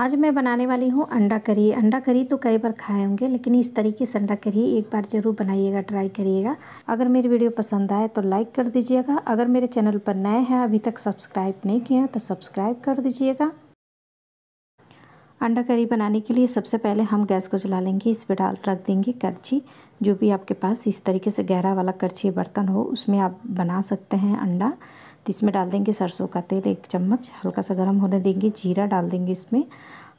आज मैं बनाने वाली हूँ अंडा करी अंडा करी तो कई बार खाए होंगे लेकिन इस तरीके से अंडा करी एक बार ज़रूर बनाइएगा ट्राई करिएगा अगर मेरी वीडियो पसंद आए तो लाइक कर दीजिएगा अगर मेरे चैनल पर नए हैं अभी तक सब्सक्राइब नहीं किए तो सब्सक्राइब कर दीजिएगा अंडा करी बनाने के लिए सबसे पहले हम गैस को जला लेंगे इस पर डाल रख देंगे करछी जो भी आपके पास इस तरीके से गहरा वाला करछी बर्तन हो उसमें आप बना सकते हैं अंडा तो इसमें डाल देंगे सरसों का तेल एक चम्मच हल्का सा गर्म होने देंगे जीरा डाल देंगे इसमें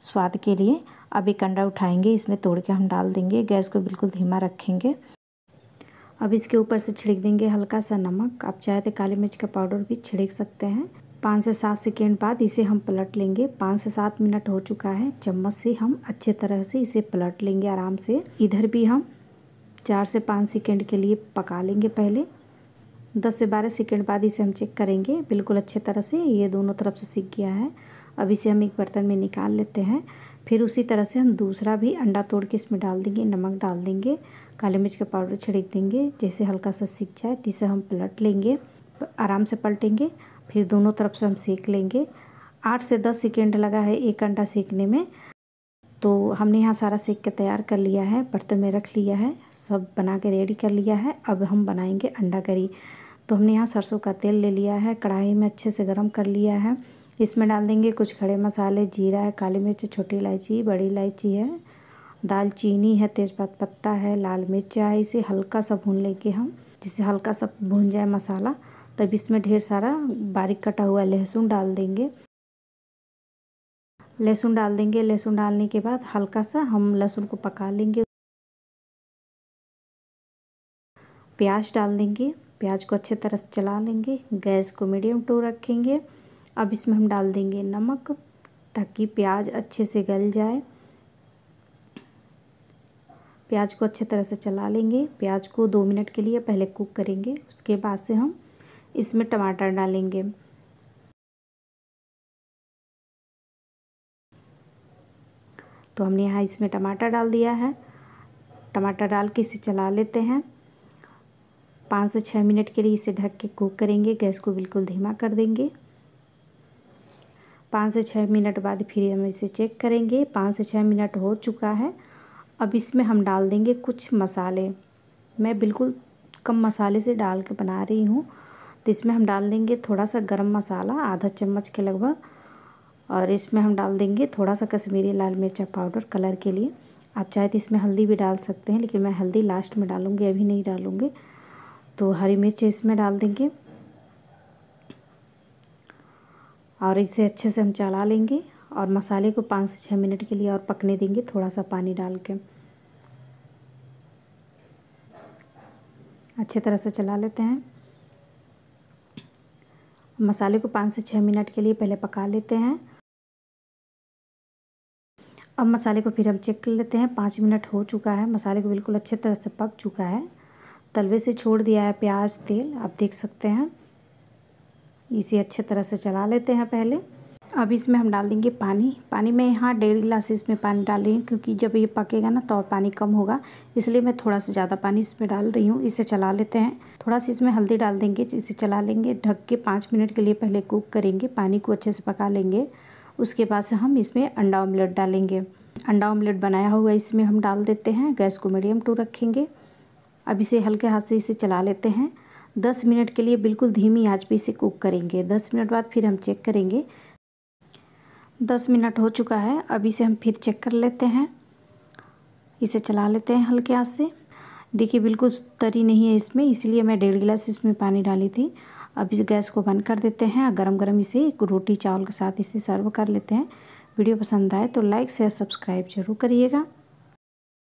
स्वाद के लिए अब एक अंडा उठाएंगे इसमें तोड़ के हम डाल देंगे गैस को बिल्कुल धीमा रखेंगे अब इसके ऊपर से छिड़क देंगे हल्का सा नमक आप चाहे तो काली मिर्च का पाउडर भी छिड़क सकते हैं पाँच से सात सेकेंड बाद इसे हम पलट लेंगे पाँच से सात मिनट हो चुका है चम्मच से हम अच्छे तरह से इसे पलट लेंगे आराम से इधर भी हम चार से पाँच सेकेंड के लिए पका लेंगे पहले 10 से 12 सेकेंड बाद इसे हम चेक करेंगे बिल्कुल अच्छे तरह से ये दोनों तरफ से सीख गया है अब इसे हम एक बर्तन में निकाल लेते हैं फिर उसी तरह से हम दूसरा भी अंडा तोड़ के इसमें डाल देंगे नमक डाल देंगे काली मिर्च का पाउडर छिड़क देंगे जैसे हल्का सा सीख जाए तीसरा हम पलट लेंगे आराम से पलटेंगे फिर दोनों तरफ से हम सेक लेंगे आठ से दस सेकेंड लगा है एक अंडा सेकने में तो हमने यहाँ सारा सेक के तैयार कर लिया है बर्तन में रख लिया है सब बना के रेडी कर लिया है अब हम बनाएंगे अंडा करी तो हमने यहाँ सरसों का तेल ले लिया है कढ़ाई में अच्छे से गर्म कर लिया है इसमें डाल देंगे कुछ खड़े मसाले जीरा है काली मिर्च छोटी इलायची बड़ी इलायची है दालचीनी है तेज़पात पत्ता है लाल मिर्चा है इसे हल्का सा भून लेंगे हम जिसे हल्का सा भून जाए मसाला तब इसमें ढेर सारा बारीक कटा हुआ लहसुन डाल देंगे लहसुन डाल देंगे लहसुन डालने के बाद हल्का सा हम लहसुन को पका लेंगे प्याज डाल देंगे प्याज को अच्छे तरह से चला लेंगे गैस को मीडियम टू रखेंगे अब इसमें हम डाल देंगे नमक ताकि प्याज अच्छे से गल जाए प्याज को अच्छे तरह से चला लेंगे प्याज को दो मिनट के लिए पहले कुक करेंगे उसके बाद से हम इसमें टमाटर डालेंगे तो हमने यहाँ इसमें टमाटर डाल दिया है टमाटर डाल के इसे चला लेते हैं पाँच से छः मिनट के लिए इसे ढक के कुक करेंगे गैस को बिल्कुल धीमा कर देंगे पाँच से छः मिनट बाद फिर हम इसे चेक करेंगे पाँच से छः मिनट हो चुका है अब इसमें हम डाल देंगे कुछ मसाले मैं बिल्कुल कम मसाले से डाल के बना रही हूँ तो इसमें हम डाल देंगे थोड़ा सा गरम मसाला आधा चम्मच के लगभग और इसमें हम डाल देंगे थोड़ा सा कश्मीरी लाल मिर्चा पाउडर कलर के लिए आप चाहे तो इसमें हल्दी भी डाल सकते हैं लेकिन मैं हल्दी लास्ट में डालूँगी अभी नहीं डालूँगी तो हरी मिर्च इसमें डाल देंगे और इसे अच्छे से हम चला लेंगे और मसाले को पाँच से छः मिनट के लिए और पकने देंगे थोड़ा सा पानी डाल के अच्छे तरह से चला लेते हैं मसाले को पाँच से छः मिनट के लिए पहले पका लेते हैं अब मसाले को फिर हम चेक कर लेते हैं पाँच मिनट हो चुका है मसाले को बिल्कुल अच्छे तरह से पक चुका है तलवे से छोड़ दिया है प्याज तेल आप देख सकते हैं इसे अच्छे तरह से चला लेते हैं पहले अब इसमें हम डाल देंगे पानी पानी में यहाँ डेढ़ गिलास इसमें पानी डाल रही हूँ क्योंकि जब ये पकेगा ना तो पानी कम होगा इसलिए मैं थोड़ा सा ज़्यादा पानी इसमें डाल रही हूँ इसे चला लेते हैं थोड़ा सा इसमें हल्दी डाल देंगे इसे चला लेंगे ढक के पाँच मिनट के लिए पहले कुक करेंगे पानी को अच्छे से पका लेंगे उसके बाद से हम इसमें अंडा ऑमलेट डालेंगे अंडा ऑमलेट बनाया हुआ इसमें हम डाल देते हैं गैस को मीडियम टू रखेंगे अब इसे हल्के हाथ से इसे चला लेते हैं दस मिनट के लिए बिल्कुल धीमी आँच पर इसे कुक करेंगे दस मिनट बाद फिर हम चेक करेंगे दस मिनट हो चुका है अब इसे हम फिर चेक कर लेते हैं इसे चला लेते हैं हल्के हाथ से देखिए बिल्कुल तरी नहीं है इसमें इसलिए मैं डेढ़ गिलास इसमें पानी डाली थी अब इस गैस को बंद कर देते हैं और गरम गरम इसे रोटी चावल के साथ इसे सर्व कर लेते हैं वीडियो पसंद आए तो लाइक शेयर सब्सक्राइब जरूर करिएगा